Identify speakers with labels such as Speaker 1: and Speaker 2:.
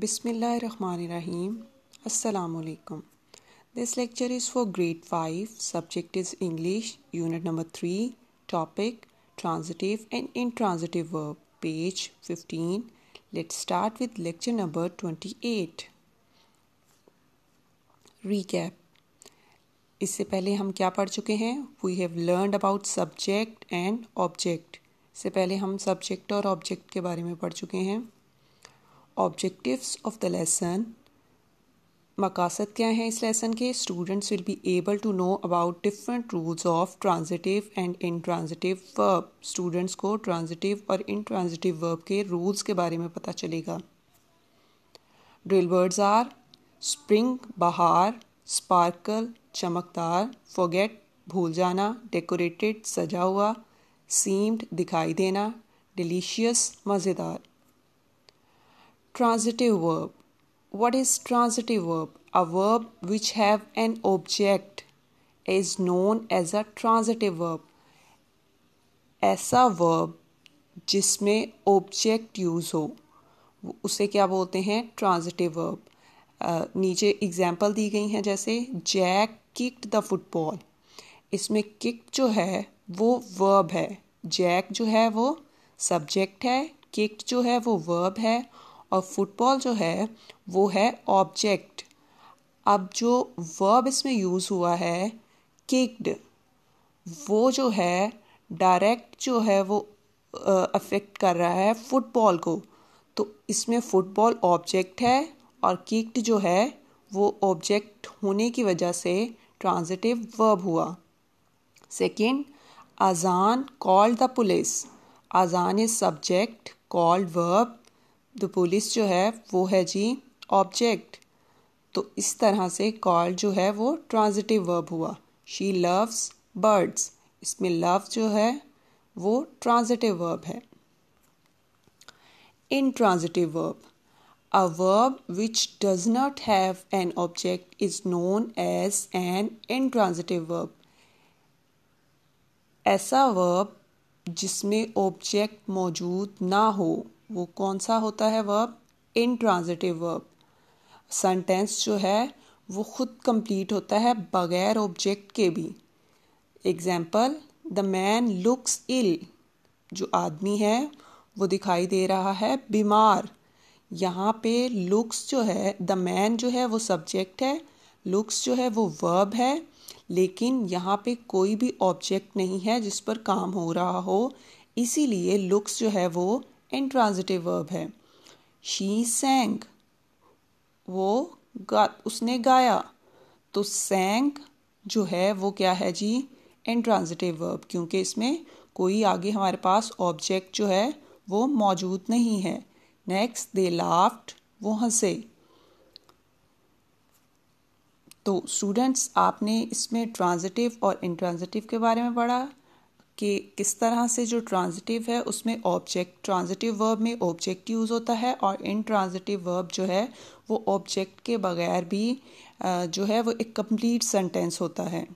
Speaker 1: बिसमीम् अल्लाम this lecture is for grade five subject is English unit number three topic transitive and intransitive verb page fifteen let start with lecture number twenty eight recap इससे पहले हम क्या पढ़ चुके हैं we have learn about subject and object इससे पहले हम सब्जेक्ट और ऑब्जेक्ट के बारे में पढ़ चुके हैं ऑब्जेक्टिव्स ऑफ द लेसन मकासद क्या हैं इस लेसन के students will be able to know about different rules of transitive and intransitive verb students को ट्रांजिटिव और इन ट्रांजिटिव वर्ब के रूल्स के बारे में पता चलेगा ड्रिल वर्ड्स आर स्प्रिंग बहार स्पार्कल चमकदार फोगेट भूल जाना डेकोरेटेड सजा हुआ सीम्ड दिखाई देना डिलीशियस मज़ेदार Transitive verb. What is transitive verb? A verb which have an object is known as a transitive verb. ऐसा verb जिसमें object use हो उसे क्या बोलते हैं transitive verb. Uh, नीचे एग्जाम्पल दी गई हैं जैसे जैक किक्ड द फुटबॉल इसमें किक जो है वो वर्ब है जैक जो है वो सब्जेक्ट है किक्ड जो है वो वर्ब है और फुटबॉल जो है वो है ऑब्जेक्ट अब जो वर्ब इसमें यूज़ हुआ है किक्ड वो जो है डायरेक्ट जो है वो अफेक्ट कर रहा है फुटबॉल को तो इसमें फुटबॉल ऑब्जेक्ट है और किक्ड जो है वो ऑब्जेक्ट होने की वजह से ट्रांजिटिव वर्ब हुआ सेकेंड अजान कॉल्ड द पुलिस अजान is subject called verb the police जो है वो है जी ऑब्जेक्ट तो इस तरह से कॉल जो है वो ट्रांजिटिव वर्ब हुआ शी लव्स बर्ड्स इसमें लव जो है वो ट्रांजिटिव वर्ब है intransitive verb a verb which does not have an object is known as an intransitive verb ऐसा वर्ब जिसमें ऑब्जेक्ट मौजूद ना हो वो कौन सा होता है वर्ब ट्रांजिटिव वर्ब सेंटेंस जो है वो खुद कंप्लीट होता है बगैर ऑब्जेक्ट के भी example the man looks ill जो आदमी है वो दिखाई दे रहा है बीमार यहाँ पे लुक्स जो है द मैन जो है वो सब्जेक्ट है लुक्स जो है वो वर्ब है लेकिन यहाँ पे कोई भी ऑब्जेक्ट नहीं है जिस पर काम हो रहा हो इसीलिए लुक्स जो है वो इंट्रांजिटिव वर्ब है शी सेंग वो गा उसने गाया तो सेंग जो है वो क्या है जी इंट्रांजिटिव वर्ब क्योंकि इसमें कोई आगे हमारे पास ऑब्जेक्ट जो है वो मौजूद नहीं है नेक्स्ट दे लाफ्ट वो हंसे तो स्टूडेंट्स आपने इसमें ट्रांजिटिव और इंट्रांजिटिव के बारे में पढ़ा कि किस तरह से जो ट्रांजिटिव है उसमें ऑब्जेक्ट ट्रांजिटिव वर्ब में ऑब्जेक्ट यूज़ होता है और इन ट्रांजिटिव वर्ब जो है वो ऑब्जेक्ट के बगैर भी जो है वो एक कंप्लीट सेंटेंस होता है